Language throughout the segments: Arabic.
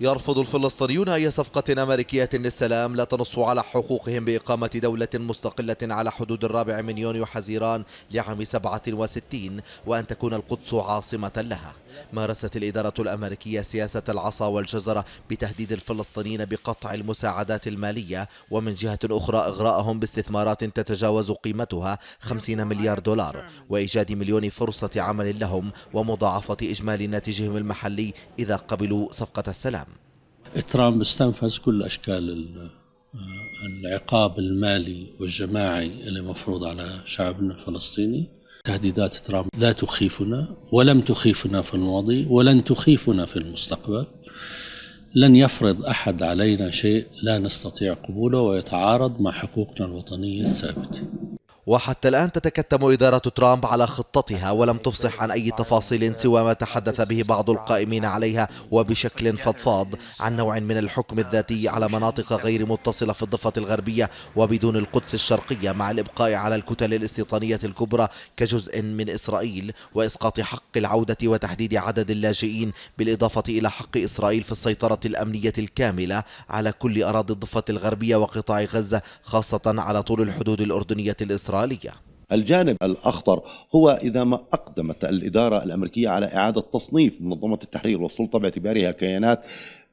يرفض الفلسطينيون أي صفقة أمريكية للسلام لا تنص على حقوقهم بإقامة دولة مستقلة على حدود الرابع من يونيو حزيران لعام 67 وأن تكون القدس عاصمة لها مارست الإدارة الأمريكية سياسة العصا والجزرة بتهديد الفلسطينيين بقطع المساعدات المالية ومن جهة أخرى إغراءهم باستثمارات تتجاوز قيمتها 50 مليار دولار وإيجاد مليون فرصة عمل لهم ومضاعفة إجمالي ناتجهم المحلي إذا قبلوا صفقة السلام ترامب استنفذ كل أشكال العقاب المالي والجماعي اللي مفروض على شعبنا الفلسطيني تهديدات ترامب لا تخيفنا ولم تخيفنا في الماضي ولن تخيفنا في المستقبل لن يفرض أحد علينا شيء لا نستطيع قبوله ويتعارض مع حقوقنا الوطنية الثابتة وحتى الآن تتكتم إدارة ترامب على خطتها ولم تفصح عن أي تفاصيل سوى ما تحدث به بعض القائمين عليها وبشكل فضفاض عن نوع من الحكم الذاتي على مناطق غير متصلة في الضفة الغربية وبدون القدس الشرقية مع الإبقاء على الكتل الاستيطانية الكبرى كجزء من إسرائيل وإسقاط حق العودة وتحديد عدد اللاجئين بالإضافة إلى حق إسرائيل في السيطرة الأمنية الكاملة على كل أراضي الضفة الغربية وقطاع غزة خاصة على طول الحدود الأردنية الإسرائيلية أستراليا الجانب الأخطر هو إذا ما أقدمت الإدارة الأمريكية على إعادة تصنيف منظمة التحرير والسلطة باعتبارها كيانات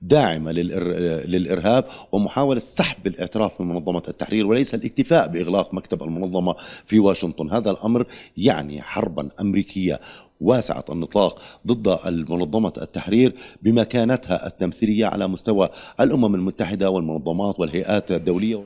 داعمة للإرهاب ومحاولة سحب الاعتراف من منظمة التحرير وليس الاكتفاء بإغلاق مكتب المنظمة في واشنطن هذا الأمر يعني حربا أمريكية واسعة النطاق ضد منظمة التحرير بمكانتها التمثيلية على مستوى الأمم المتحدة والمنظمات والهيئات الدولية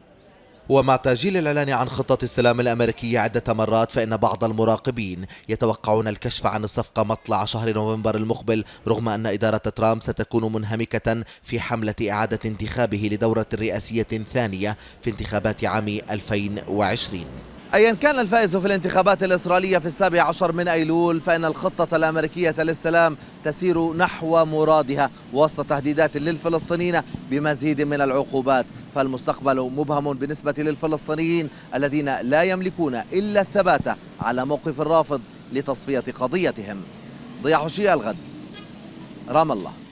ومع تأجيل الإعلان عن خطة السلام الأمريكية عدة مرات فإن بعض المراقبين يتوقعون الكشف عن الصفقة مطلع شهر نوفمبر المقبل رغم أن إدارة ترامب ستكون منهمكة في حملة إعادة انتخابه لدورة رئاسية ثانية في انتخابات عام 2020 أيا كان الفائز في الانتخابات الإسرائيلية في السابع عشر من أيلول فإن الخطة الأمريكية للسلام تسير نحو مرادها وسط تهديدات للفلسطينيين بمزيد من العقوبات فالمستقبل مبهم بالنسبة للفلسطينيين الذين لا يملكون إلا الثبات على موقف الرافض لتصفية قضيتهم ضياح الغد رام الله